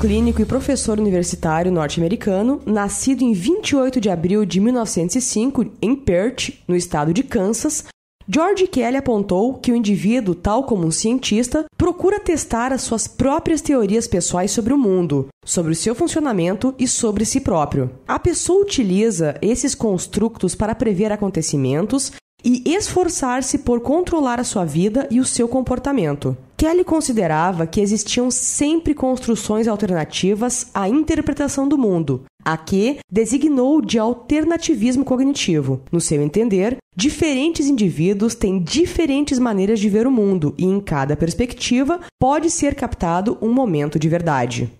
clínico e professor universitário norte-americano, nascido em 28 de abril de 1905 em Perth, no estado de Kansas, George Kelly apontou que o indivíduo, tal como um cientista, procura testar as suas próprias teorias pessoais sobre o mundo, sobre o seu funcionamento e sobre si próprio. A pessoa utiliza esses construtos para prever acontecimentos e esforçar-se por controlar a sua vida e o seu comportamento. Kelly considerava que existiam sempre construções alternativas à interpretação do mundo, a que designou de alternativismo cognitivo. No seu entender, diferentes indivíduos têm diferentes maneiras de ver o mundo e, em cada perspectiva, pode ser captado um momento de verdade.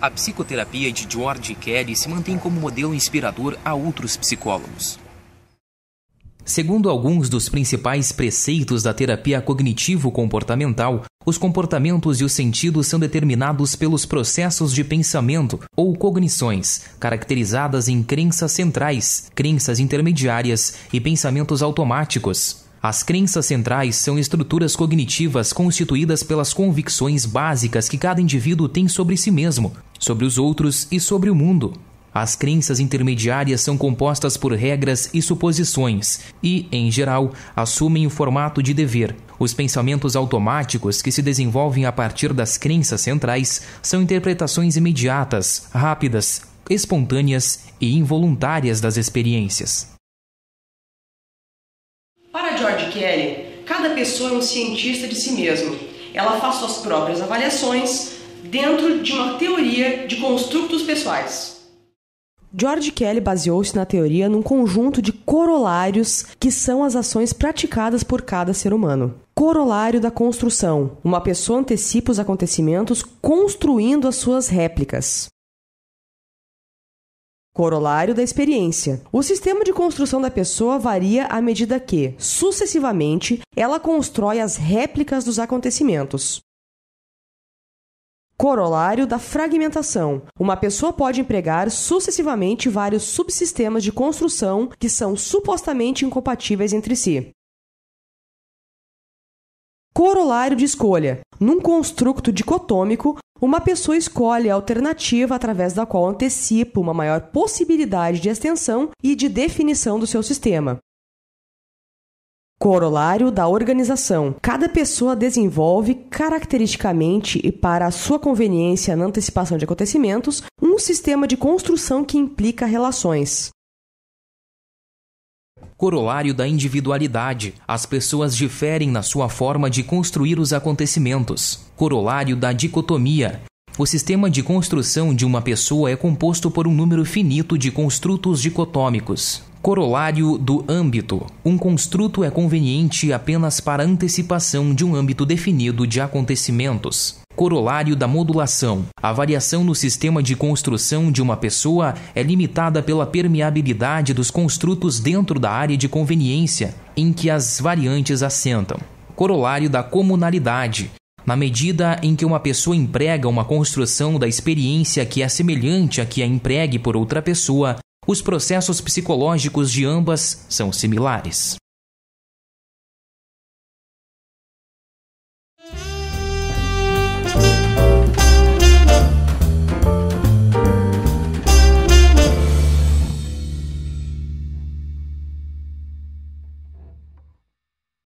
A psicoterapia de George Kelly se mantém como modelo inspirador a outros psicólogos. Segundo alguns dos principais preceitos da terapia cognitivo-comportamental, os comportamentos e os sentidos são determinados pelos processos de pensamento ou cognições, caracterizadas em crenças centrais, crenças intermediárias e pensamentos automáticos. As crenças centrais são estruturas cognitivas constituídas pelas convicções básicas que cada indivíduo tem sobre si mesmo, sobre os outros e sobre o mundo. As crenças intermediárias são compostas por regras e suposições e, em geral, assumem o formato de dever. Os pensamentos automáticos que se desenvolvem a partir das crenças centrais são interpretações imediatas, rápidas, espontâneas e involuntárias das experiências. Para George Kelly, cada pessoa é um cientista de si mesmo. Ela faz suas próprias avaliações dentro de uma teoria de construtos pessoais. George Kelly baseou-se na teoria num conjunto de corolários que são as ações praticadas por cada ser humano. Corolário da construção: uma pessoa antecipa os acontecimentos construindo as suas réplicas. Corolário da experiência. O sistema de construção da pessoa varia à medida que, sucessivamente, ela constrói as réplicas dos acontecimentos. Corolário da fragmentação. Uma pessoa pode empregar sucessivamente vários subsistemas de construção que são supostamente incompatíveis entre si. Corolário de escolha. Num construto dicotômico, uma pessoa escolhe a alternativa através da qual antecipa uma maior possibilidade de extensão e de definição do seu sistema. Corolário da organização. Cada pessoa desenvolve caracteristicamente e para a sua conveniência na antecipação de acontecimentos um sistema de construção que implica relações. Corolário da individualidade. As pessoas diferem na sua forma de construir os acontecimentos. Corolário da dicotomia. O sistema de construção de uma pessoa é composto por um número finito de construtos dicotômicos. Corolário do âmbito. Um construto é conveniente apenas para antecipação de um âmbito definido de acontecimentos. Corolário da modulação. A variação no sistema de construção de uma pessoa é limitada pela permeabilidade dos construtos dentro da área de conveniência em que as variantes assentam corolário da comunalidade na medida em que uma pessoa emprega uma construção da experiência que é semelhante à que é empregue por outra pessoa, os processos psicológicos de ambas são similares.